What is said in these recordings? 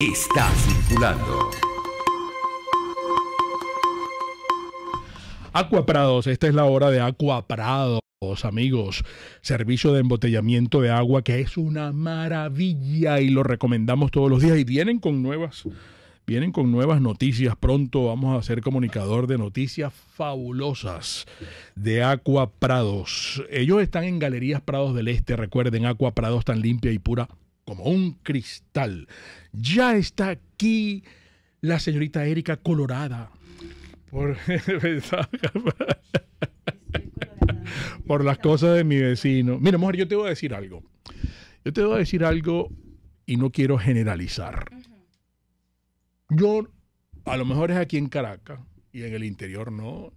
está circulando. Prados, esta es la hora de Prados, amigos. Servicio de embotellamiento de agua que es una maravilla y lo recomendamos todos los días y vienen con nuevas vienen con nuevas noticias. Pronto vamos a ser comunicador de noticias fabulosas de Aqua Prados. Ellos están en Galerías Prados del Este. Recuerden, Aqua Prados tan limpia y pura como un cristal. Ya está aquí la señorita Erika Colorada. Por, por las cosas de mi vecino. Mira, mujer, yo te voy a decir algo. Yo te voy a decir algo y no quiero generalizar. Yo, a lo mejor es aquí en Caracas y en el interior no,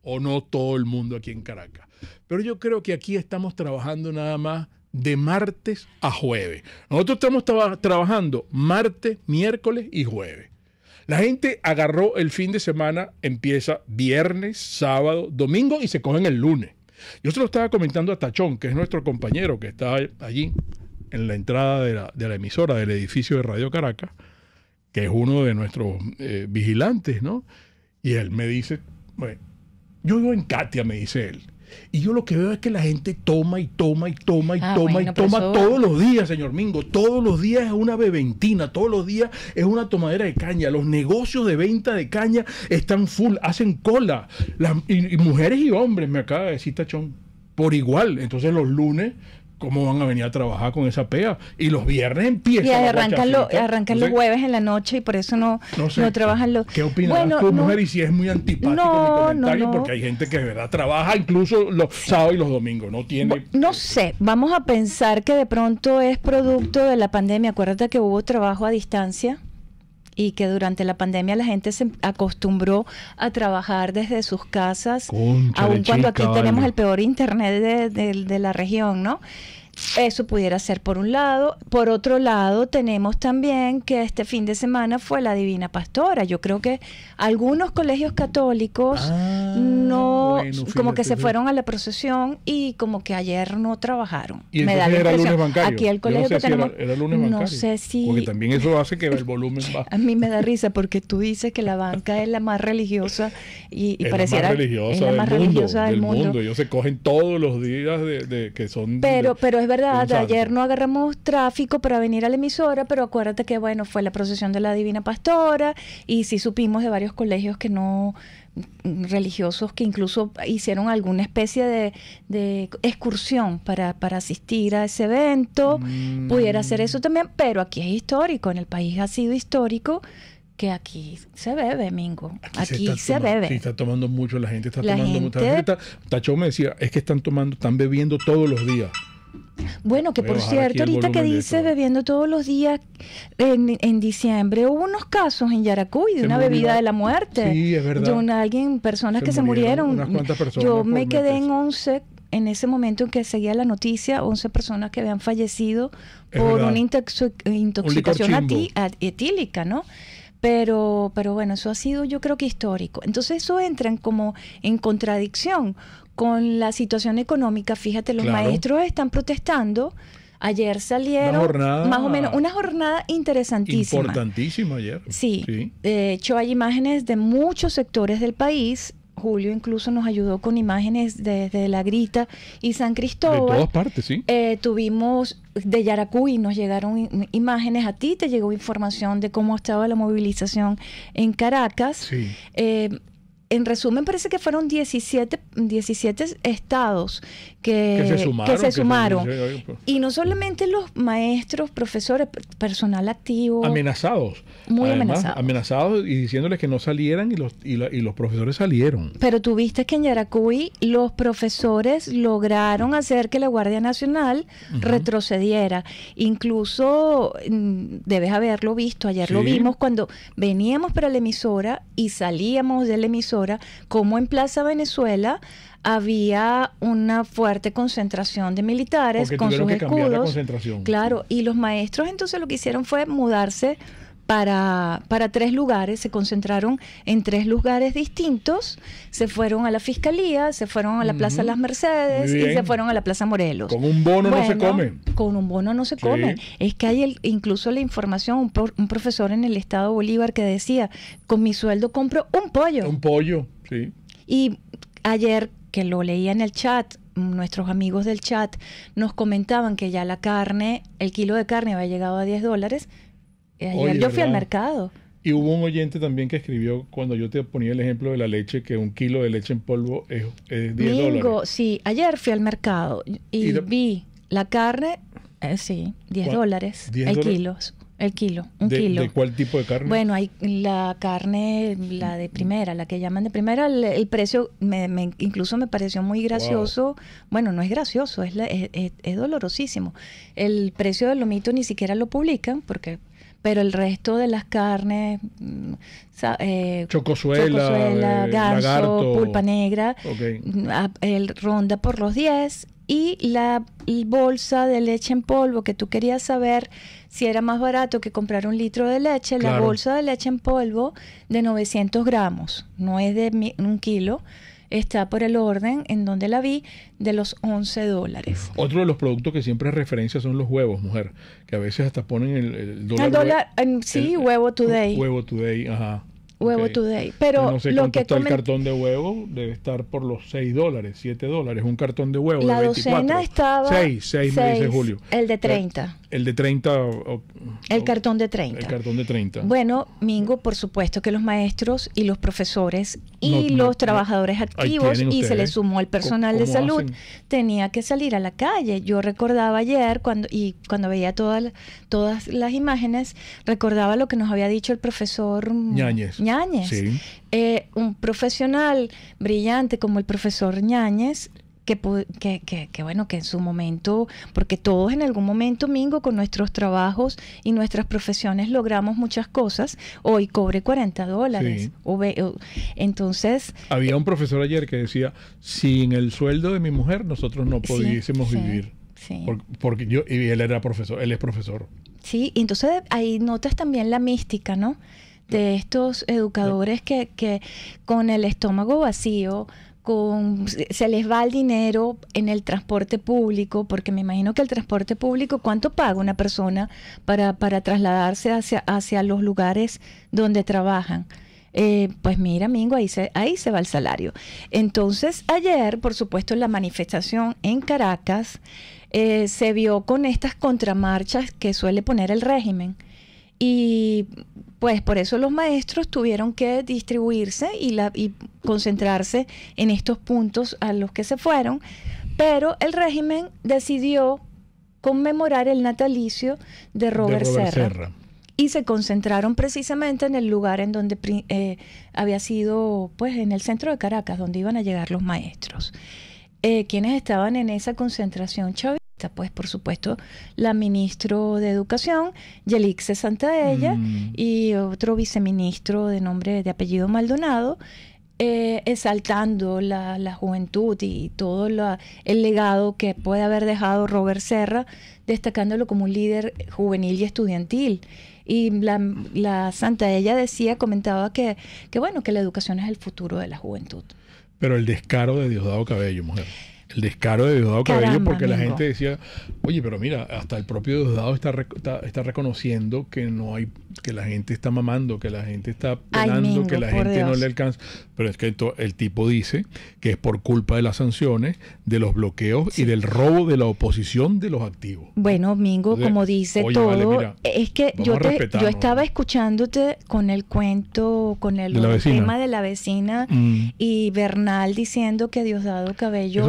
o no todo el mundo aquí en Caracas. Pero yo creo que aquí estamos trabajando nada más de martes a jueves. Nosotros estamos trabajando martes, miércoles y jueves. La gente agarró el fin de semana, empieza viernes, sábado, domingo y se cogen el lunes. Yo se lo estaba comentando a Tachón, que es nuestro compañero que está allí en la entrada de la, emisora del edificio de Radio Caracas, que es uno de nuestros eh, vigilantes, ¿no? Y él me dice, bueno, yo vivo en Katia, me dice él. Y yo lo que veo es que la gente toma y toma y toma y ah, toma y toma todos los días, señor Mingo. Todos los días es una beventina, todos los días es una tomadera de caña. Los negocios de venta de caña están full, hacen cola. Las, y, mujeres y hombres, me acaba de decir Tachón, por igual. Entonces los lunes ¿Cómo van a venir a trabajar con esa pea? Y los viernes empiezan. Y arrancan, lo, arrancan los jueves en la noche y por eso no, no, trabajan los. ¿Qué opinas tú, mujer? Y si es muy antipático no, porque hay gente que de verdad trabaja incluso los sábados y los domingos. No tiene. No sé, vamos a pensar que de pronto es producto de la pandemia. Acuérdate que hubo trabajo a distancia y que durante la pandemia la gente se acostumbró a trabajar desde sus casas, aun cuando aquí tenemos el peor internet de, de, de la región, ¿no? Eso pudiera ser por un lado. Por otro lado, tenemos también que este fin de semana fue la Divina Pastora. Yo creo que algunos colegios católicos ah, no, como que se fueron a la procesión y como que ayer no trabajaron. Y Me era Aquí el colegio no sé era, lunes bancario, No sé si. Porque también eso hace que el volumen baje. A mí me da risa porque tú dices que la banca es la más religiosa y, y es pareciera. La más religiosa del, mundo, del, mundo, Ellos se cogen todos los días de, que son. Pero, de, pero es verdad, ayer no agarramos tráfico para venir a la emisora, pero acuérdate que, bueno, fue la procesión de la Divina Pastora y sí supimos de varios colegios que no mm, religiosos que incluso hicieron alguna especie de, excursión para, asistir a ese evento, mm. pudiera hacer eso también, pero aquí es histórico, en el país ha sido histórico que aquí se bebe, Mingo. Aquí, se, bebe. Sí, está tomando mucho, la gente está tomando mucho. Tacho me decía, es que están tomando, están bebiendo todos los días. Bueno, que por cierto, ahorita que dices bebiendo todos los días en, diciembre, hubo unos casos en Yaracuy de una bebida de la muerte. Sí, es verdad. De alguien, personas que se murieron. Yo me quedé en 11 en ese momento en que seguía la noticia, 11 personas que habían fallecido por una intoxicación etílica, ¿no? Pero, pero bueno, eso ha sido yo creo que histórico. Entonces eso entra como en contradicción con la situación económica. Fíjate, los maestros están protestando. Ayer salieron más o menos una jornada interesantísima. Importantísima ayer. Sí. sí. De hecho, hay imágenes de muchos sectores del país Julio incluso nos ayudó con imágenes desde La Grita y San Cristóbal. De todas partes, sí. Eh, tuvimos de Yaracuy, nos llegaron imágenes, a ti te llegó información de cómo estaba la movilización en Caracas. Eh, en resumen, parece que fueron 17, 17 estados que, se sumaron. Eh, pues. Y no solamente los maestros, profesores, personal activo. Amenazados. Muy amenazados. Amenazados y diciéndoles que no salieran y los, y, los profesores salieron. Pero tú viste que en Yaracuy los profesores lograron hacer que la Guardia Nacional retrocediera. Incluso mm, debes haberlo visto, ayer lo vimos cuando veníamos para la emisora y salíamos de la emisora, como en Plaza Venezuela había una fuerte concentración de militares con sus que escudos. Claro, y los maestros entonces lo que hicieron fue mudarse para, para, tres lugares, se concentraron en tres lugares distintos, se fueron a la Fiscalía, se fueron a la Plaza Las Mercedes y se fueron a la Plaza Morelos. Con un bono no se come. Con un bono no se come. Es que hay el, incluso la información, un, profesor en el Estado Bolívar que decía, con mi sueldo compro un pollo. Un pollo, sí. Y ayer que lo leía en el chat, nuestros amigos del chat nos comentaban que ya la carne, el kilo de carne había llegado a 10 dólares. Ayer eh, yo fui al mercado. Y hubo un oyente también que escribió cuando yo te ponía el ejemplo de la leche, que un kilo de leche en polvo es, 10 dólares. sí. Ayer fui al mercado y, vi la carne, eh, sí, 10 dólares el kilo. El kilo, un kilo. ¿De cuál tipo de carne? Bueno, hay la carne, la de primera, la que llaman de primera. El, precio incluso me pareció muy gracioso. Bueno, no es gracioso, es, es, dolorosísimo. El precio del lomito ni siquiera lo publican porque... Pero el resto de las carnes, mm, eh, chocosuela, eh, ganso, pulpa negra, mm, el ronda por los 10 y la bolsa de leche en polvo, que tú querías saber si era más barato que comprar un litro de leche, la bolsa de leche en polvo de 900 gramos, no es de un kilo, está por el orden en donde la vi de los 11 dólares. Otro de los productos que siempre referencia son los huevos, mujer, que a veces hasta ponen el, dólar. El sí, huevo today. Huevo today, ajá. Huevo Today. Pero no sé lo que está el cartón de huevo, debe estar por los 6 dólares, 7 dólares. Un cartón de huevo. La de 24. docena estaba. 6, 6, me Julio. El de 30. Eh, el de 30. el cartón de 30. El cartón de 30. Bueno, Mingo, por supuesto que los maestros y los profesores y los trabajadores activos y se le sumó el personal de salud, tenía que salir a la calle. Yo recordaba ayer cuando y cuando veía todas todas las imágenes, recordaba lo que nos había dicho el profesor Ñañez. Eh, un profesional brillante como el profesor Ñañez que, que, bueno, que en su momento, porque todos en algún momento, Mingo, con nuestros trabajos y nuestras profesiones logramos muchas cosas. Hoy cobre 40 dólares. entonces... Había eh, un profesor ayer que decía, sin el sueldo de mi mujer nosotros no pudiésemos vivir. yo, y él era profesor, él es profesor. Sí, y entonces ahí notas también la mística, ¿no? de estos educadores que, con el estómago vacío con, se les va el dinero en el transporte público, porque me imagino que el transporte público, ¿cuánto paga una persona para, trasladarse hacia, hacia los lugares donde trabajan? Eh, pues mira, amigo, ahí se, ahí se va el salario. Entonces, ayer, por supuesto, la manifestación en Caracas eh, se vio con estas contramarchas que suele poner el régimen. Y pues por eso los maestros tuvieron que distribuirse y, la, concentrarse en estos puntos a los que se fueron, pero el régimen decidió conmemorar el natalicio de Robert, Serra, Y se concentraron precisamente en el lugar en donde eh, había sido, pues en el centro de Caracas, donde iban a llegar los maestros. ¿Quiénes eh, quienes estaban en esa concentración pues por supuesto la ministro de Educación, Yelixe Santaella, mm. y otro viceministro de nombre de apellido Maldonado, eh, exaltando la, juventud y todo el legado que puede haber dejado Robert Serra, destacándolo como un líder juvenil y estudiantil. Y la, la Santaella decía, comentaba que, que bueno, que la educación es el futuro de la juventud. Pero el descaro de Diosdado Cabello, mujer el descaro de Diosdado Cabello porque la gente decía, oye, pero mira, hasta el propio Diosdado está, está, reconociendo que no hay, que la gente está mamando, que la gente está pelando, que la gente no le alcanza. Pero es que el tipo dice que es por culpa de las sanciones, de los bloqueos y del robo de la oposición de los activos. Bueno, Mingo, como dice todo, es que yo, yo estaba escuchándote con el cuento, con el, tema de la vecina mm. y Bernal diciendo que Diosdado Cabello...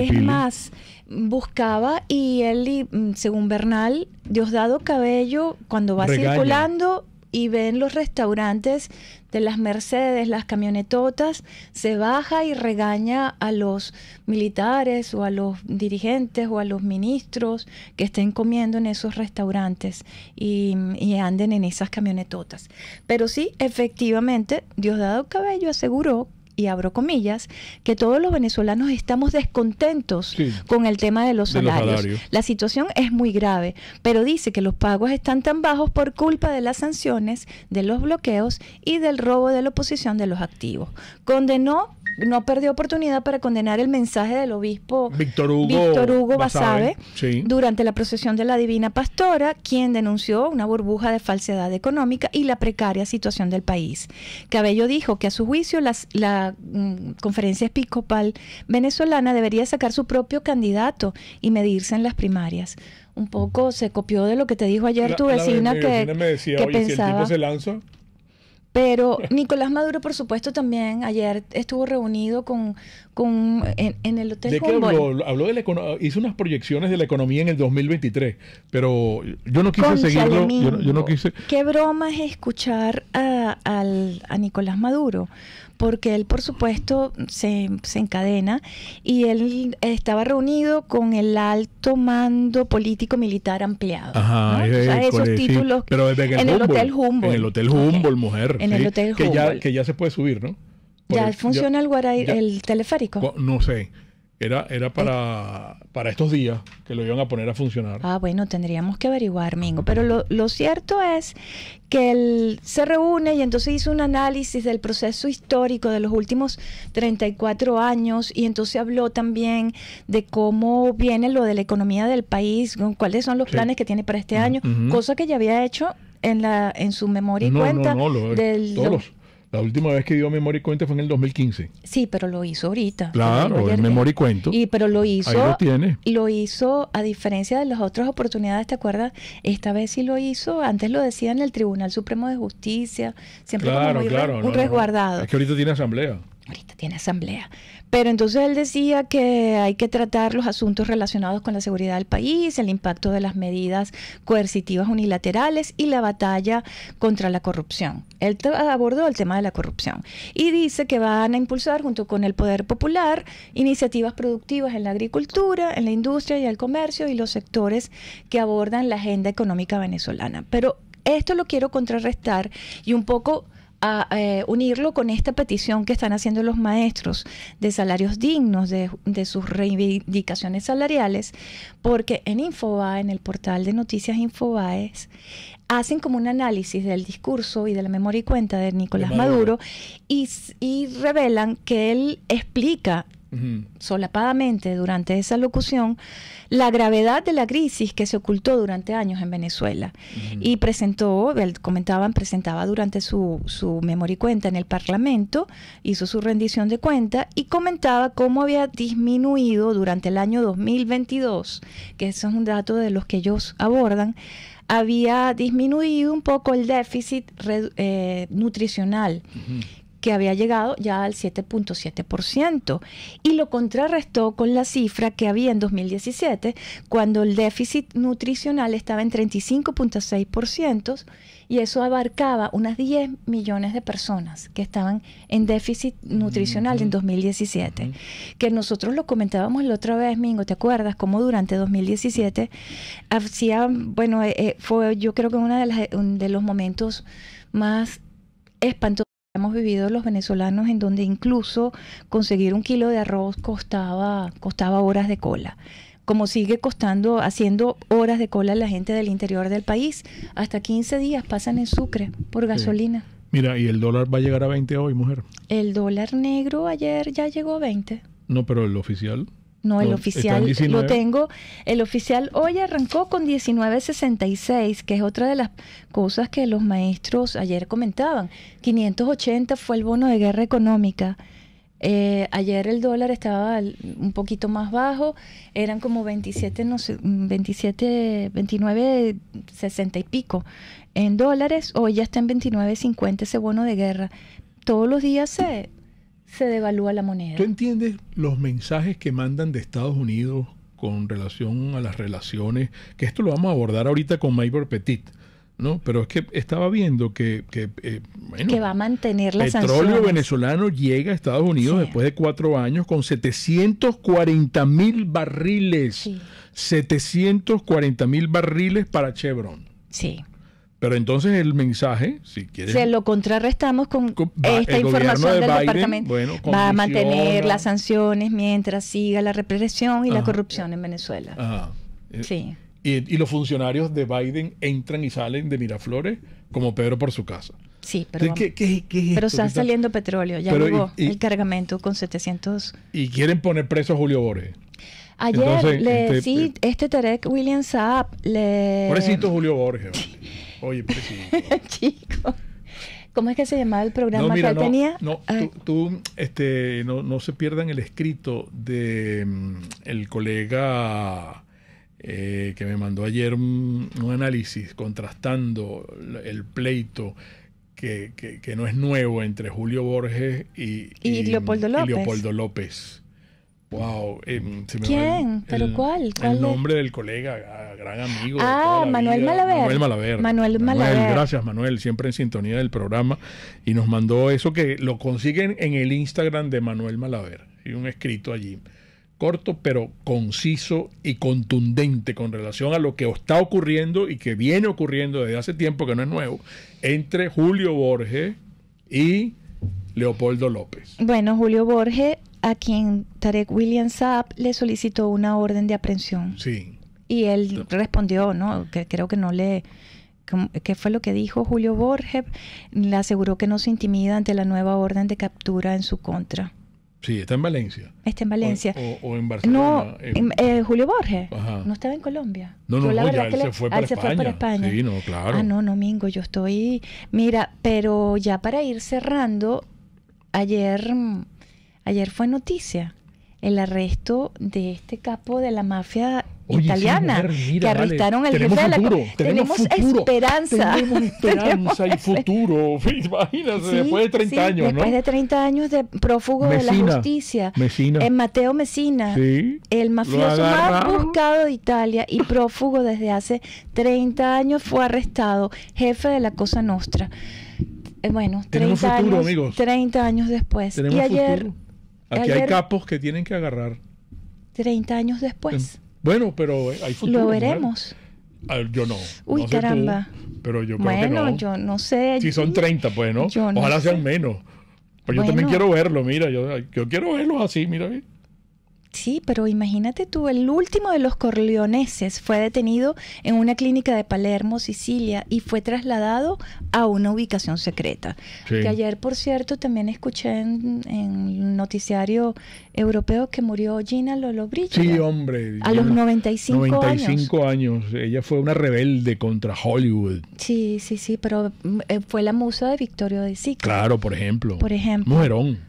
Es más, buscaba y él, mm, según Bernal, Diosdado Cabello, cuando va circulando y ve en los restaurantes de las Mercedes, las camionetotas, se baja y regaña a los militares o a los dirigentes o a los ministros que estén comiendo en esos restaurantes y, mm, y anden en esas camionetotas. Pero sí, efectivamente, Diosdado Cabello aseguró y abro comillas, que todos los venezolanos estamos descontentos con el tema de, los salarios. La situación es muy grave, pero dice que los pagos están tan bajos por culpa de las sanciones, de los bloqueos y del robo de la oposición de los activos. Condenó no perdió oportunidad para condenar el mensaje del obispo Víctor Hugo, durante la procesión de la Divina Pastora, quien denunció una burbuja de falsedad económica y la precaria situación del país. Cabello dijo que a su juicio la mm, conferencia episcopal venezolana debería sacar su propio candidato y medirse en las primarias un poco se copió de lo que te dijo ayer tu vecina, que, me que pero Nicolás Maduro, por supuesto, también ayer estuvo reunido con, con en, el Hotel ¿De qué habló? habló la, hizo unas proyecciones de la economía en el 2023, pero yo no quise seguirlo. Yo, no quise... Qué broma es escuchar a, a Nicolás Maduro, porque él, por supuesto, se, se encadena y él estaba reunido con el alto mando político-militar ampliado. Ajá, o sea, esos títulos. en, el, Hotel Humboldt. En el Hotel Humboldt, mujer. En el Hotel Humboldt. Que ya, se puede subir, ¿no? ya funciona el, guaray, el teleférico. No sé era, era para, para, estos días que lo iban a poner a funcionar. Ah, bueno, tendríamos que averiguar, Mingo. Pero lo, lo cierto es que él se reúne y entonces hizo un análisis del proceso histórico de los últimos 34 años y entonces habló también de cómo viene lo de la economía del país, cuáles son los planes que tiene para este año, cosa que ya había hecho en, la, en su memoria y cuenta la última vez que dio memoria y cuenta fue en el 2015. Sí, pero lo hizo ahorita. Claro, en memoria y cuento. Y pero lo hizo. lo tiene. Lo hizo a diferencia de las otras oportunidades, ¿te acuerdas? Esta vez sí lo hizo. Antes lo decía en el Tribunal Supremo de Justicia, siempre como muy resguardado. Es que ahorita tiene asamblea ahorita tiene asamblea. Pero entonces él decía que hay que tratar los asuntos relacionados con la seguridad del país, el impacto de las medidas coercitivas unilaterales y la batalla contra la corrupción. Él abordó el tema de la corrupción y dice que van a impulsar junto con el Poder Popular iniciativas productivas en la agricultura, en la industria y el comercio y los sectores que abordan la agenda económica venezolana. Pero esto lo quiero contrarrestar y un poco a eh, unirlo con esta petición que están haciendo los maestros de salarios dignos, de, sus reivindicaciones salariales, porque en Infobae, en el portal de noticias Infobae, hacen como un análisis del discurso y de la memoria y cuenta de Nicolás Maduro, y revelan que él explica solapadamente durante esa locución la gravedad de la crisis que se ocultó durante años en Venezuela. Y presentó, comentaban, presentaba durante su, su memoria y cuenta en el Parlamento, hizo su rendición de cuenta y comentaba cómo había disminuido durante el año 2022, que eso es un dato de los que ellos abordan, había disminuido un poco el déficit eh, nutricional que había llegado ya al 7.7%, y lo contrarrestó con la cifra que había en 2017, cuando el déficit nutricional estaba en 35.6%, y eso abarcaba unas 10 millones de personas que estaban en déficit nutricional en 2017, que nosotros lo comentábamos la otra vez, Mingo, ¿te acuerdas? Como durante 2017 hacía, bueno, eh, eh, fue yo creo que uno de, de los momentos más espantosos hemos vivido los venezolanos en donde incluso conseguir un kilo de arroz costaba, costaba horas de cola como sigue costando, haciendo horas de cola la gente del interior del país. Hasta 15 días pasan en Sucre por gasolina. Mira, ¿y el dólar va a llegar a 20 hoy, mujer? El dólar negro ayer ya llegó a 20. No, pero el oficial. No, el oficial lo ¿eh? tengo. El oficial hoy arrancó con 1966, que es otra de las cosas que los maestros ayer comentaban. 580 fue el bono de guerra económica. Eh, ayer el dólar estaba un poquito más bajo, eran como 27, 27, y pico en dólares, hoy ya está en 29.50 ese bono de guerra. Todos los días se, se devalúa la moneda. ¿Tú entiendes los mensajes que mandan de Estados Unidos con relación a las relaciones? Que esto lo vamos a abordar ahorita con Maybor Petit. ¿no? Pero es que estaba viendo que, que, eh, bueno, que va a mantener las petróleo venezolano llega a Estados Unidos después de cuatro años con 740 mil barriles. 740 mil barriles para Chevron. Sí. Pero entonces el mensaje, si quieres... Se lo contrarrestamos con, esta información del departamento. va a mantener las sanciones mientras siga la represión y la corrupción en Venezuela. Ajá. Eh, sí. Y, los funcionarios de Biden entran y salen de Miraflores como Pedro por su casa. Sí, pero, pero está saliendo petróleo. Ya llegó el cargamento con 700... Y quieren poner preso a Julio Borges. Ayer, le, este, sí, eh, este Tarek William Saab le... Pobrecito Julio Borges. Oye, pero pues Chico. ¿Cómo es que se llamaba el programa que él tenía? No, tú, este, no, no se pierdan el escrito de mm, el colega eh, que me mandó ayer un, análisis contrastando el pleito que, que, no es nuevo entre Julio Borges y, López. y Leopoldo López. Wow. Em, ¿Quién? ¿Pero cuál? El nombre del colega, ah, gran amigo. Ah, Manuel, Malaver. Manuel Malaver. Manuel Malaver. gracias, Manuel. Siempre en sintonía del programa. Y nos mandó eso que lo consiguen en el Instagram de Manuel Malaver. Y un escrito allí. Corto, pero conciso y contundente con relación a lo que está ocurriendo y que viene ocurriendo desde hace tiempo, que no es nuevo, entre Julio Borges y Leopoldo López. Bueno, Julio Borges a quien Tarek William Saab le solicitó una orden de aprehensión. Sí. Y él respondió, ¿no? Que creo que no le... ¿Qué fue lo que dijo Julio Borges? Le aseguró que no se intimida ante la nueva orden de captura en su contra. Sí, está en Valencia. Está en Valencia. O, en Barcelona. No, eh, Julio Borges. No estaba en Colombia. No, no, ya ah, él, se, fue para se España. Ah, no, no, Mingo, yo estoy... Mira, pero ya para ir cerrando, ayer mm, Ayer fue noticia el arresto de este capo de la mafia italiana que arrestaron al jefe de la tenemos, esperanza tenemos esperanza y futuro imagínense después de 30 años después de 30 años de prófugo de la justicia Mesina. Eh, Mateo Messina el mafioso más buscado de Italia y prófugo desde hace 30 años fue arrestado jefe de la Cosa Nostra eh, bueno 30 años, años después y ayer Aquí hay capos que tienen que agarrar. 30 años después. Bueno, pero eh, hay futuro. Lo veremos. Ah, yo no. Uy, caramba. pero yo creo bueno, que no. yo no sé. Si son 30, pues, ¿no? Ojalá sean menos. Pues yo también quiero verlo, mira. Yo, yo quiero verlo así, mira. Sí, pero imagínate tú, el último de los corleoneses fue detenido en una clínica de Palermo, Sicilia, y fue trasladado a una ubicación secreta. Que ayer, por cierto, también escuché en, un noticiario europeo que murió Gina Lollobrigida. Sí, hombre. A los 95, años. 95 años. Ella fue una rebelde contra Hollywood. Sí, sí, sí, pero mm, eh, fue la musa de Victorio de Sica. Claro, por ejemplo. Por ejemplo. Mujerón.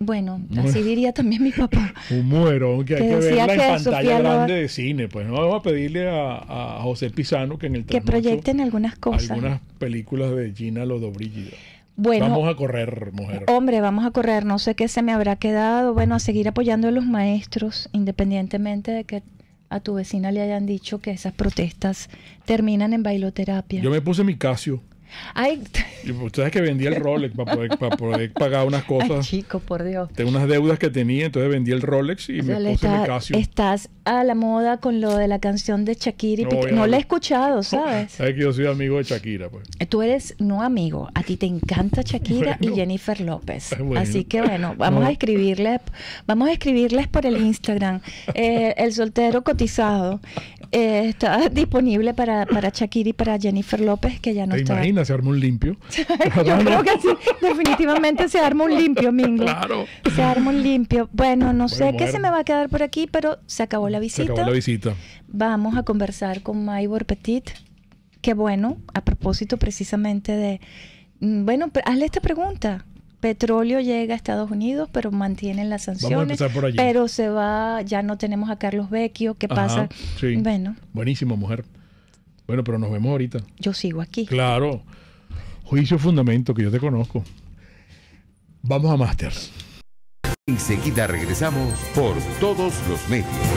Bueno, así diría también mi papá. Un mujerón que hay que, verla en pantalla grande de cine. Pues no vamos a pedirle a, José Pizano que en el Que proyecten algunas cosas. Algunas películas de Gina Lodobrígido. Bueno, vamos a correr, mujer. Hombre, vamos a correr. No sé qué se me habrá quedado. Bueno, a seguir apoyando a los maestros, independientemente de que a tu vecina le hayan dicho que esas protestas terminan en bailoterapia. Yo me puse mi casio. Ay. ustedes que vendí el Rolex para poder, pagar unas cosas. Ay, chico, por Dios. Tengo unas deudas que tenía, entonces vendí el Rolex y me puse el Estás a la moda con lo de la canción de Shakira. no, la he escuchado, ¿sabes? Sabes que yo soy amigo de Shakira, pues. Tú eres no amigo. A ti te encanta Shakira y Jennifer López. Así que bueno, vamos a escribirles, vamos a escribirles por el Instagram. Eh, el soltero cotizado eh, está disponible para, para Shakira y para Jennifer López, que ya no está se arma un limpio. que definitivamente se arma un limpio, Mingo. Se arma un limpio. Bueno, no sé qué se me va a quedar por aquí, pero se acabó la visita. Vamos a conversar con Maybor Petit. Qué bueno, a propósito precisamente de... Mm, bueno, hazle esta pregunta petróleo llega a Estados Unidos, pero mantienen las sanciones. Pero se va, ya no tenemos a Carlos Vecchio, ¿qué pasa? Bueno. Buenísimo, mujer. Bueno, pero nos vemos ahorita. Yo sigo aquí. Claro. Juicio fundamento, que yo te conozco. Vamos a Masters. Enseguida regresamos por todos los medios.